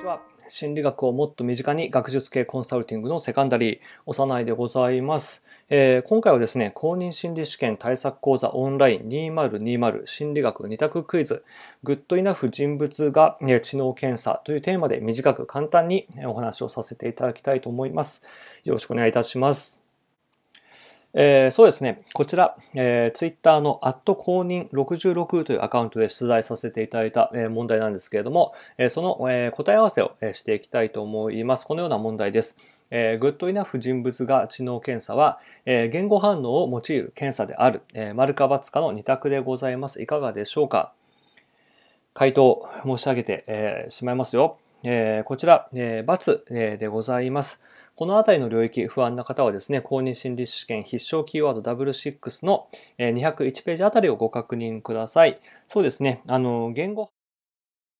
ちは心理学をもっと身近に学術系コンサルティングのセカンダリー幼いでございます、えー、今回はですね公認心理試験対策講座オンライン2020心理学2択クイズグッドイナフ人物が知能検査というテーマで短く簡単にお話をさせていただきたいと思いますよろしくお願いいたしますえー、そうですね。こちら、えー、Twitter のアット公認66というアカウントで出題させていただいた、えー、問題なんですけれども、えー、その、えー、答え合わせを、えしていきたいと思います。このような問題です。えー、グッドイナフ人物が知能検査は、えー、言語反応を用いる検査である、えー、丸かツかの2択でございます。いかがでしょうか回答申し上げて、えー、しまいますよ。えー、こちら、えー、×、でございます。このあたりの領域不安な方はですね、公認心理試験必勝キーワード6 6の201ページあたりをご確認ください。そうですね、あの、言語